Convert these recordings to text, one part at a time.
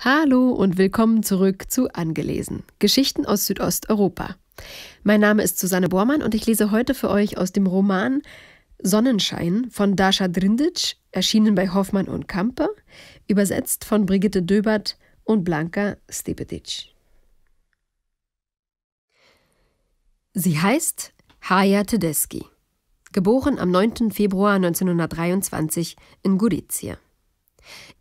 Hallo und willkommen zurück zu Angelesen, Geschichten aus Südosteuropa. Mein Name ist Susanne Bormann und ich lese heute für euch aus dem Roman Sonnenschein von Dasha Drindic, erschienen bei Hoffmann und Kamper, übersetzt von Brigitte Döbert und Blanka Stepetic. Sie heißt Haya Tedeschi, geboren am 9. Februar 1923 in Gorizia.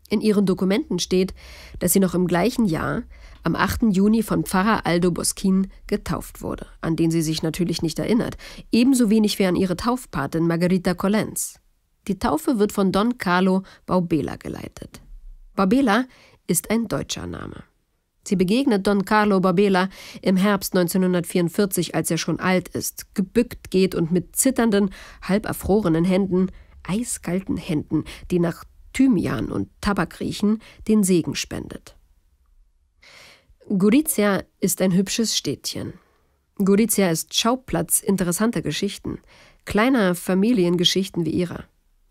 In ihren Dokumenten steht, dass sie noch im gleichen Jahr, am 8. Juni, von Pfarrer Aldo Boskin getauft wurde, an den sie sich natürlich nicht erinnert, ebenso wenig wie an ihre Taufpatin Margarita Collenz. Die Taufe wird von Don Carlo Baubela geleitet. Baubela ist ein deutscher Name. Sie begegnet Don Carlo Baubela im Herbst 1944, als er schon alt ist, gebückt geht und mit zitternden, halb erfrorenen Händen, eiskalten Händen, die nach Thymian und Tabak riechen, den Segen spendet. Gorizia ist ein hübsches Städtchen. Gorizia ist Schauplatz interessanter Geschichten, kleiner Familiengeschichten wie ihrer.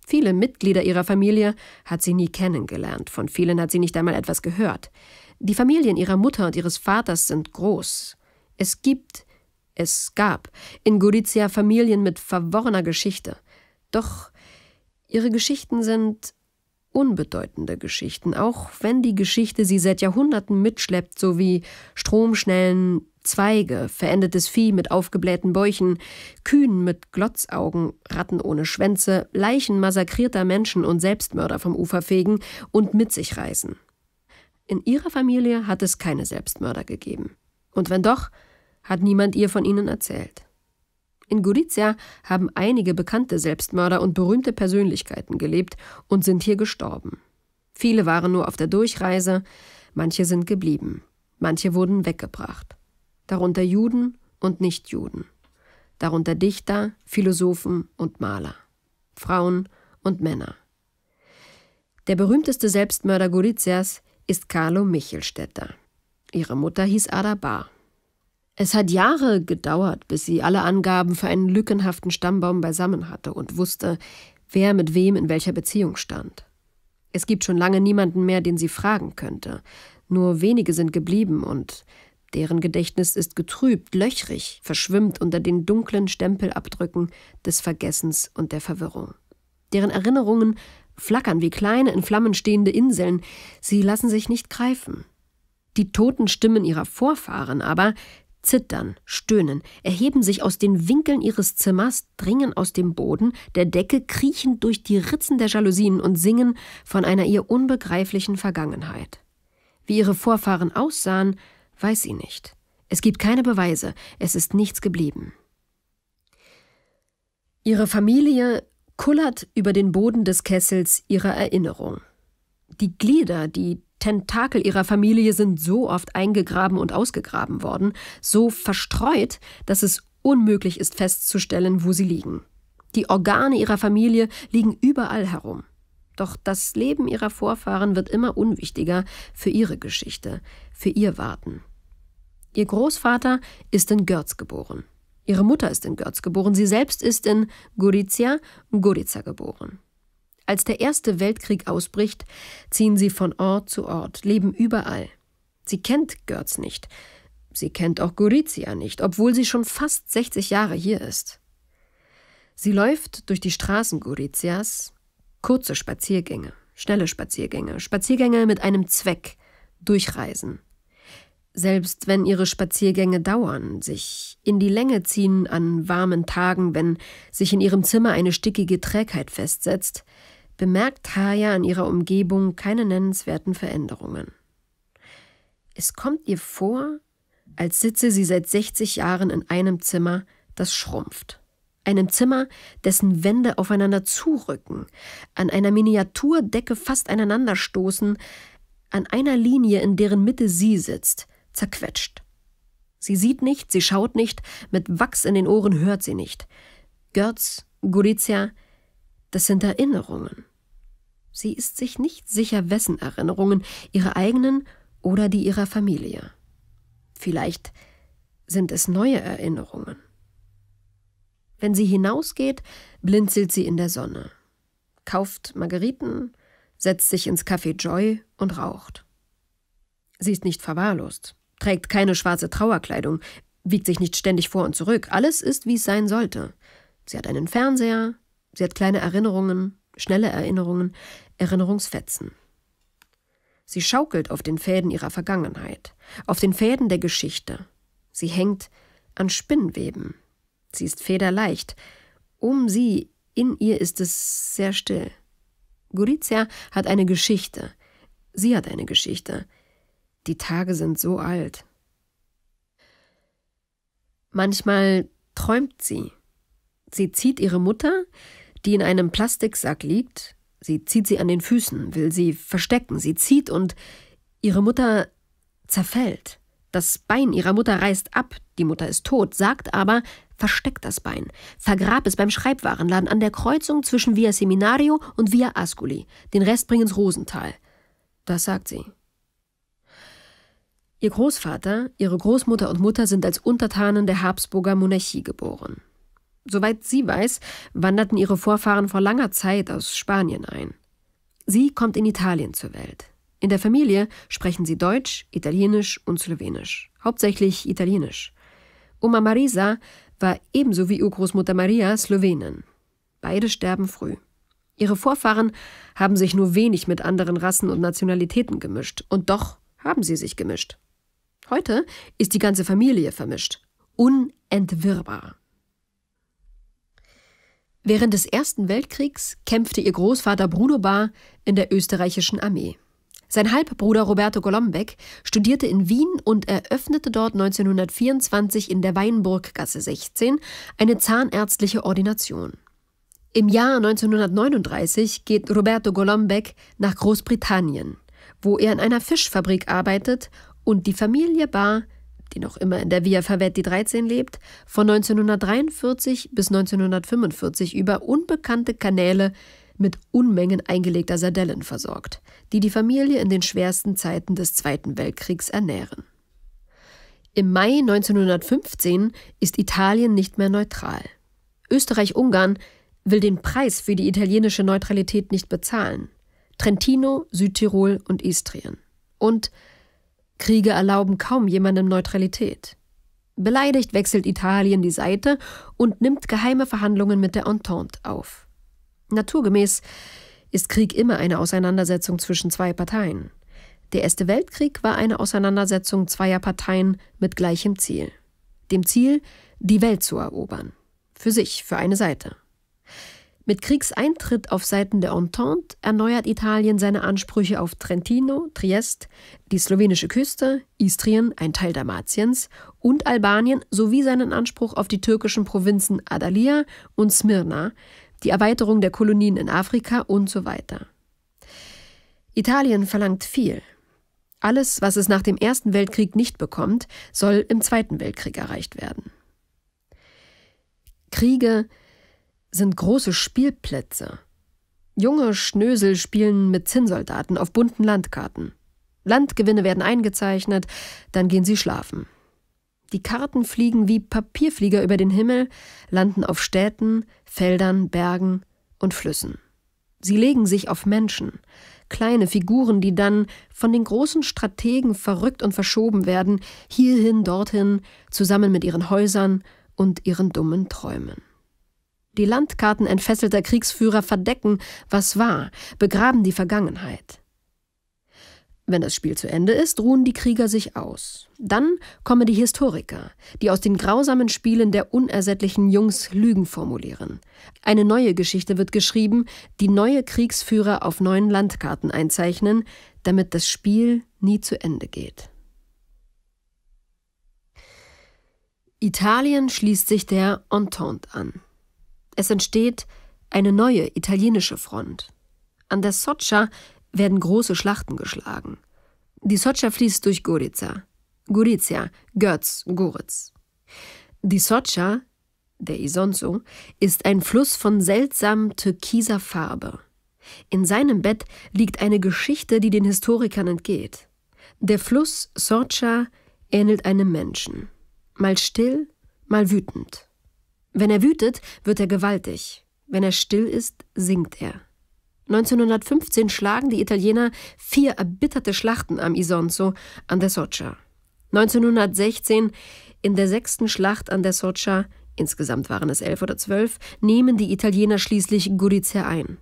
Viele Mitglieder ihrer Familie hat sie nie kennengelernt, von vielen hat sie nicht einmal etwas gehört. Die Familien ihrer Mutter und ihres Vaters sind groß. Es gibt, es gab in Gorizia Familien mit verworrener Geschichte. Doch ihre Geschichten sind unbedeutende Geschichten, auch wenn die Geschichte sie seit Jahrhunderten mitschleppt, so wie Stromschnellen, Zweige, verendetes Vieh mit aufgeblähten Bäuchen, Kühen mit Glotzaugen, Ratten ohne Schwänze, Leichen massakrierter Menschen und Selbstmörder vom Ufer fegen und mit sich reißen. In ihrer Familie hat es keine Selbstmörder gegeben. Und wenn doch, hat niemand ihr von ihnen erzählt. In Gorizia haben einige bekannte Selbstmörder und berühmte Persönlichkeiten gelebt und sind hier gestorben. Viele waren nur auf der Durchreise, manche sind geblieben, manche wurden weggebracht. Darunter Juden und Nichtjuden. Darunter Dichter, Philosophen und Maler. Frauen und Männer. Der berühmteste Selbstmörder Gorizias ist Carlo Michelstädter. Ihre Mutter hieß Ada Bar. Es hat Jahre gedauert, bis sie alle Angaben für einen lückenhaften Stammbaum beisammen hatte und wusste, wer mit wem in welcher Beziehung stand. Es gibt schon lange niemanden mehr, den sie fragen könnte. Nur wenige sind geblieben und deren Gedächtnis ist getrübt, löchrig, verschwimmt unter den dunklen Stempelabdrücken des Vergessens und der Verwirrung. Deren Erinnerungen flackern wie kleine, in Flammen stehende Inseln, sie lassen sich nicht greifen. Die toten Stimmen ihrer Vorfahren aber zittern, stöhnen, erheben sich aus den Winkeln ihres Zimmers, dringen aus dem Boden, der Decke, kriechen durch die Ritzen der Jalousien und singen von einer ihr unbegreiflichen Vergangenheit. Wie ihre Vorfahren aussahen, weiß sie nicht. Es gibt keine Beweise, es ist nichts geblieben. Ihre Familie kullert über den Boden des Kessels ihrer Erinnerung. Die Glieder, die Tentakel ihrer Familie sind so oft eingegraben und ausgegraben worden, so verstreut, dass es unmöglich ist festzustellen, wo sie liegen. Die Organe ihrer Familie liegen überall herum. Doch das Leben ihrer Vorfahren wird immer unwichtiger für ihre Geschichte, für ihr Warten. Ihr Großvater ist in Görz geboren. Ihre Mutter ist in Görz geboren. Sie selbst ist in Gorizia, Gorica geboren. Als der Erste Weltkrieg ausbricht, ziehen sie von Ort zu Ort, leben überall. Sie kennt Görz nicht. Sie kennt auch Gorizia nicht, obwohl sie schon fast 60 Jahre hier ist. Sie läuft durch die Straßen Gorizias, kurze Spaziergänge, schnelle Spaziergänge, Spaziergänge mit einem Zweck, durchreisen. Selbst wenn ihre Spaziergänge dauern, sich in die Länge ziehen an warmen Tagen, wenn sich in ihrem Zimmer eine stickige Trägheit festsetzt, bemerkt Taya an ihrer Umgebung keine nennenswerten Veränderungen. Es kommt ihr vor, als sitze sie seit 60 Jahren in einem Zimmer, das schrumpft. Einem Zimmer, dessen Wände aufeinander zurücken, an einer Miniaturdecke fast aneinanderstoßen, an einer Linie, in deren Mitte sie sitzt, zerquetscht. Sie sieht nicht, sie schaut nicht, mit Wachs in den Ohren hört sie nicht. Götz, Gorizia, das sind Erinnerungen. Sie ist sich nicht sicher, wessen Erinnerungen, ihre eigenen oder die ihrer Familie. Vielleicht sind es neue Erinnerungen. Wenn sie hinausgeht, blinzelt sie in der Sonne, kauft Margeriten, setzt sich ins Café Joy und raucht. Sie ist nicht verwahrlost, trägt keine schwarze Trauerkleidung, wiegt sich nicht ständig vor und zurück. Alles ist, wie es sein sollte. Sie hat einen Fernseher, sie hat kleine Erinnerungen, schnelle Erinnerungen, Erinnerungsfetzen. Sie schaukelt auf den Fäden ihrer Vergangenheit, auf den Fäden der Geschichte. Sie hängt an Spinnweben. Sie ist federleicht. Um sie, in ihr ist es sehr still. Gurizia hat eine Geschichte. Sie hat eine Geschichte. Die Tage sind so alt. Manchmal träumt sie. Sie zieht ihre Mutter, die in einem Plastiksack liegt. Sie zieht sie an den Füßen, will sie verstecken. Sie zieht und ihre Mutter zerfällt. Das Bein ihrer Mutter reißt ab, die Mutter ist tot, sagt aber, versteck das Bein, vergrab es beim Schreibwarenladen an der Kreuzung zwischen Via Seminario und Via Ascoli, den Rest bring ins Rosental. Das sagt sie. Ihr Großvater, ihre Großmutter und Mutter sind als Untertanen der Habsburger Monarchie geboren. Soweit sie weiß, wanderten ihre Vorfahren vor langer Zeit aus Spanien ein. Sie kommt in Italien zur Welt. In der Familie sprechen sie Deutsch, Italienisch und Slowenisch, hauptsächlich Italienisch. Oma Marisa war ebenso wie Urgroßmutter Maria Slowenin. Beide sterben früh. Ihre Vorfahren haben sich nur wenig mit anderen Rassen und Nationalitäten gemischt, und doch haben sie sich gemischt. Heute ist die ganze Familie vermischt, unentwirrbar. Während des Ersten Weltkriegs kämpfte ihr Großvater Bruno Bar in der österreichischen Armee. Sein Halbbruder Roberto Golombek studierte in Wien und eröffnete dort 1924 in der Weinburggasse 16 eine zahnärztliche Ordination. Im Jahr 1939 geht Roberto Golombek nach Großbritannien, wo er in einer Fischfabrik arbeitet und die Familie Barr die noch immer in der Via Favetti 13 lebt, von 1943 bis 1945 über unbekannte Kanäle mit Unmengen eingelegter Sardellen versorgt, die die Familie in den schwersten Zeiten des Zweiten Weltkriegs ernähren. Im Mai 1915 ist Italien nicht mehr neutral. Österreich-Ungarn will den Preis für die italienische Neutralität nicht bezahlen. Trentino, Südtirol und Istrien. Und Kriege erlauben kaum jemandem Neutralität. Beleidigt wechselt Italien die Seite und nimmt geheime Verhandlungen mit der Entente auf. Naturgemäß ist Krieg immer eine Auseinandersetzung zwischen zwei Parteien. Der Erste Weltkrieg war eine Auseinandersetzung zweier Parteien mit gleichem Ziel. Dem Ziel, die Welt zu erobern. Für sich, für eine Seite. Mit Kriegseintritt auf Seiten der Entente erneuert Italien seine Ansprüche auf Trentino, Triest, die slowenische Küste, Istrien, ein Teil Dalmatiens, und Albanien sowie seinen Anspruch auf die türkischen Provinzen Adalia und Smyrna, die Erweiterung der Kolonien in Afrika und so weiter. Italien verlangt viel. Alles, was es nach dem Ersten Weltkrieg nicht bekommt, soll im Zweiten Weltkrieg erreicht werden. Kriege, sind große Spielplätze. Junge Schnösel spielen mit Zinnsoldaten auf bunten Landkarten. Landgewinne werden eingezeichnet, dann gehen sie schlafen. Die Karten fliegen wie Papierflieger über den Himmel, landen auf Städten, Feldern, Bergen und Flüssen. Sie legen sich auf Menschen, kleine Figuren, die dann von den großen Strategen verrückt und verschoben werden, hierhin, dorthin, zusammen mit ihren Häusern und ihren dummen Träumen. Die Landkarten entfesselter Kriegsführer verdecken, was war, begraben die Vergangenheit. Wenn das Spiel zu Ende ist, ruhen die Krieger sich aus. Dann kommen die Historiker, die aus den grausamen Spielen der unersättlichen Jungs Lügen formulieren. Eine neue Geschichte wird geschrieben, die neue Kriegsführer auf neuen Landkarten einzeichnen, damit das Spiel nie zu Ende geht. Italien schließt sich der Entente an. Es entsteht eine neue italienische Front. An der Soccia werden große Schlachten geschlagen. Die Soccia fließt durch Gorica. Gorizia, Götz, Goritz. Die Soccia, der Isonzo, ist ein Fluss von seltsam türkiser Farbe. In seinem Bett liegt eine Geschichte, die den Historikern entgeht. Der Fluss Soccia ähnelt einem Menschen. Mal still, mal wütend. Wenn er wütet, wird er gewaltig. Wenn er still ist, singt er. 1915 schlagen die Italiener vier erbitterte Schlachten am Isonzo an der Soccia. 1916 in der sechsten Schlacht an der Soccia, insgesamt waren es elf oder zwölf, nehmen die Italiener schließlich Gorizia ein.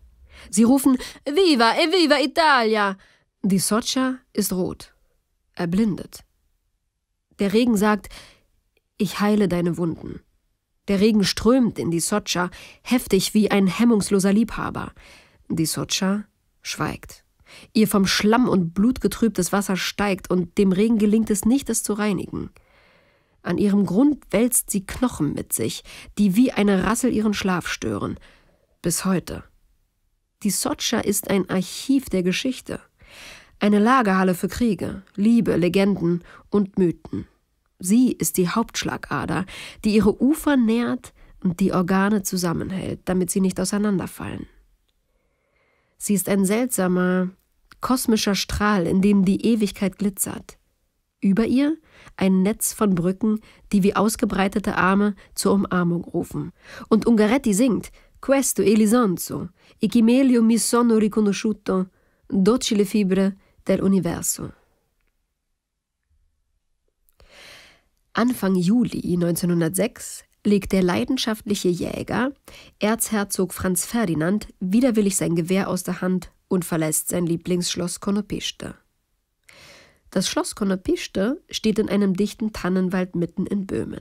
Sie rufen Viva e viva Italia! Die Soccia ist rot, erblindet. Der Regen sagt, ich heile deine Wunden. Der Regen strömt in die Socha, heftig wie ein hemmungsloser Liebhaber. Die Socha schweigt. Ihr vom Schlamm und Blut getrübtes Wasser steigt und dem Regen gelingt es nicht, es zu reinigen. An ihrem Grund wälzt sie Knochen mit sich, die wie eine Rassel ihren Schlaf stören. Bis heute. Die Socha ist ein Archiv der Geschichte. Eine Lagerhalle für Kriege, Liebe, Legenden und Mythen. Sie ist die Hauptschlagader, die ihre Ufer nährt und die Organe zusammenhält, damit sie nicht auseinanderfallen. Sie ist ein seltsamer, kosmischer Strahl, in dem die Ewigkeit glitzert. Über ihr ein Netz von Brücken, die wie ausgebreitete Arme zur Umarmung rufen. Und Ungaretti singt Questo è l'isonzo, e chi meglio mi sono riconosciuto, docile fibre del universo. Anfang Juli 1906 legt der leidenschaftliche Jäger, Erzherzog Franz Ferdinand, widerwillig sein Gewehr aus der Hand und verlässt sein Lieblingsschloss Konopischte. Das Schloss Konopischte steht in einem dichten Tannenwald mitten in Böhmen,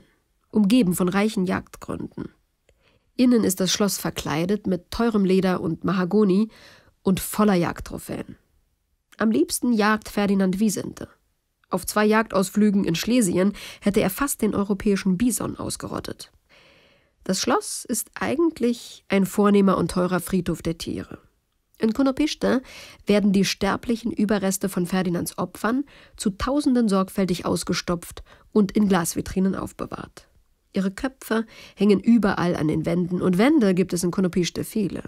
umgeben von reichen Jagdgründen. Innen ist das Schloss verkleidet mit teurem Leder und Mahagoni und voller Jagdtrophäen. Am liebsten jagt Ferdinand Wiesente. Auf zwei Jagdausflügen in Schlesien hätte er fast den europäischen Bison ausgerottet. Das Schloss ist eigentlich ein vornehmer und teurer Friedhof der Tiere. In Konopista werden die sterblichen Überreste von Ferdinands Opfern zu Tausenden sorgfältig ausgestopft und in Glasvitrinen aufbewahrt. Ihre Köpfe hängen überall an den Wänden und Wände gibt es in Konopista viele.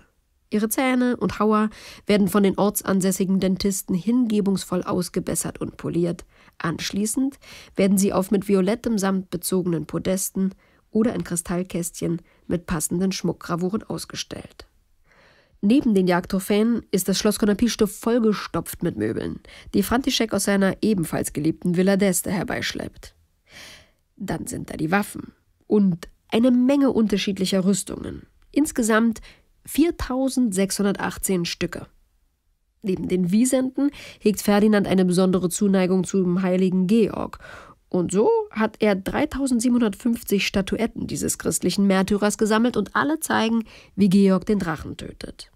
Ihre Zähne und Hauer werden von den ortsansässigen Dentisten hingebungsvoll ausgebessert und poliert. Anschließend werden sie auf mit violettem Samt bezogenen Podesten oder in Kristallkästchen mit passenden Schmuckgravuren ausgestellt. Neben den Jagdtrophäen ist das Schloss Konapischte vollgestopft mit Möbeln, die František aus seiner ebenfalls geliebten Villa d'Este herbeischleppt. Dann sind da die Waffen und eine Menge unterschiedlicher Rüstungen. Insgesamt 4618 Stücke. Neben den Wiesenten hegt Ferdinand eine besondere Zuneigung zum heiligen Georg. Und so hat er 3750 Statuetten dieses christlichen Märtyrers gesammelt und alle zeigen, wie Georg den Drachen tötet.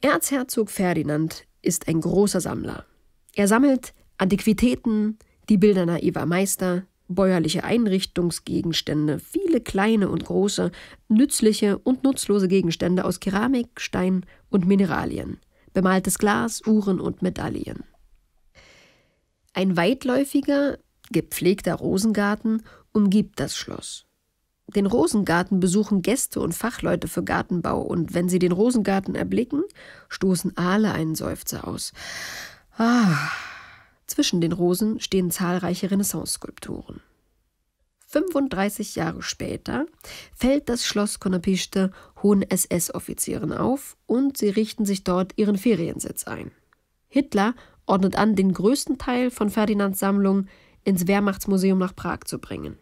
Erzherzog Ferdinand ist ein großer Sammler. Er sammelt Antiquitäten, die Bilder naiver Meister, bäuerliche Einrichtungsgegenstände, viele kleine und große, nützliche und nutzlose Gegenstände aus Keramik, Stein und Mineralien, bemaltes Glas, Uhren und Medaillen. Ein weitläufiger, gepflegter Rosengarten umgibt das Schloss. Den Rosengarten besuchen Gäste und Fachleute für Gartenbau, und wenn sie den Rosengarten erblicken, stoßen alle einen Seufzer aus. Ah, zwischen den Rosen stehen zahlreiche Renaissance-Skulpturen. 35 Jahre später fällt das Schloss Konapichte hohen SS-Offizieren auf und sie richten sich dort ihren Feriensitz ein. Hitler ordnet an, den größten Teil von Ferdinands Sammlung ins Wehrmachtsmuseum nach Prag zu bringen.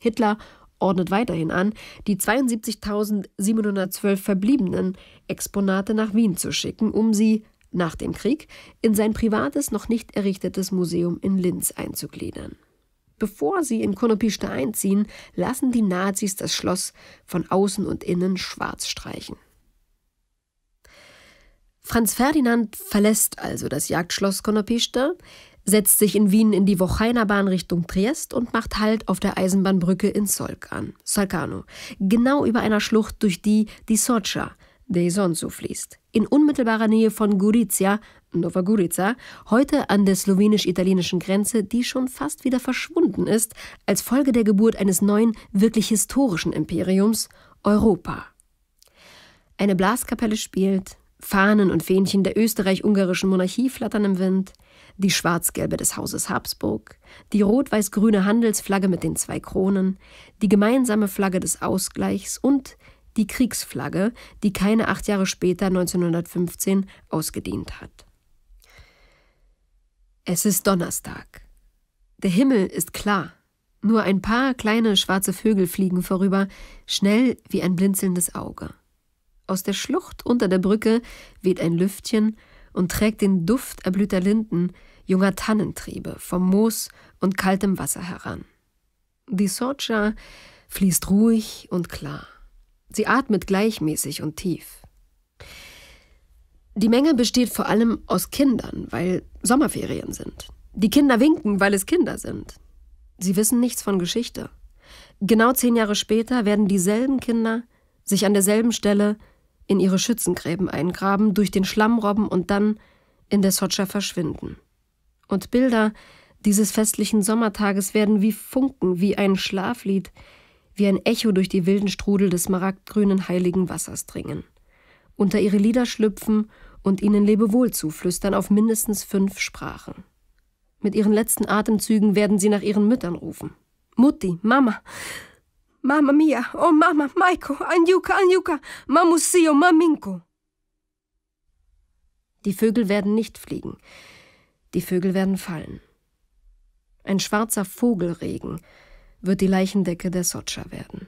Hitler ordnet weiterhin an, die 72.712 verbliebenen Exponate nach Wien zu schicken, um sie nach dem Krieg in sein privates, noch nicht errichtetes Museum in Linz einzugliedern. Bevor sie in Konopista einziehen, lassen die Nazis das Schloss von außen und innen schwarz streichen. Franz Ferdinand verlässt also das Jagdschloss Konopista, setzt sich in Wien in die Wochainerbahn Richtung Triest und macht Halt auf der Eisenbahnbrücke in Solk an, Solcano, genau über einer Schlucht, durch die die Sorcha, de Sonzu fließt. In unmittelbarer Nähe von Gorica, Nova Gorica, heute an der slowenisch-italienischen Grenze, die schon fast wieder verschwunden ist, als Folge der Geburt eines neuen, wirklich historischen Imperiums, Europa. Eine Blaskapelle spielt, Fahnen und Fähnchen der österreich-ungarischen Monarchie flattern im Wind, die schwarz-gelbe des Hauses Habsburg, die rot-weiß-grüne Handelsflagge mit den zwei Kronen, die gemeinsame Flagge des Ausgleichs und die Kriegsflagge, die keine acht Jahre später 1915 ausgedient hat. Es ist Donnerstag. Der Himmel ist klar. Nur ein paar kleine schwarze Vögel fliegen vorüber, schnell wie ein blinzelndes Auge. Aus der Schlucht unter der Brücke weht ein Lüftchen und trägt den Duft erblühter Linden, junger Tannentriebe, vom Moos und kaltem Wasser heran. Die Sorcha fließt ruhig und klar. Sie atmet gleichmäßig und tief. Die Menge besteht vor allem aus Kindern, weil Sommerferien sind. Die Kinder winken, weil es Kinder sind. Sie wissen nichts von Geschichte. Genau zehn Jahre später werden dieselben Kinder sich an derselben Stelle in ihre Schützengräben eingraben, durch den Schlamm robben und dann in der Sotscha verschwinden. Und Bilder dieses festlichen Sommertages werden wie Funken, wie ein Schlaflied wie ein Echo durch die wilden Strudel des smaragdgrünen heiligen Wassers dringen, unter ihre Lieder schlüpfen und ihnen Lebewohl zuflüstern auf mindestens fünf Sprachen. Mit ihren letzten Atemzügen werden sie nach ihren Müttern rufen. Mutti, Mama, Mama mia, oh Mama, Maiko, Anjuka, Anjuka, Mamusio, Maminko. Die Vögel werden nicht fliegen, die Vögel werden fallen. Ein schwarzer Vogelregen, wird die Leichendecke der Sotscha werden.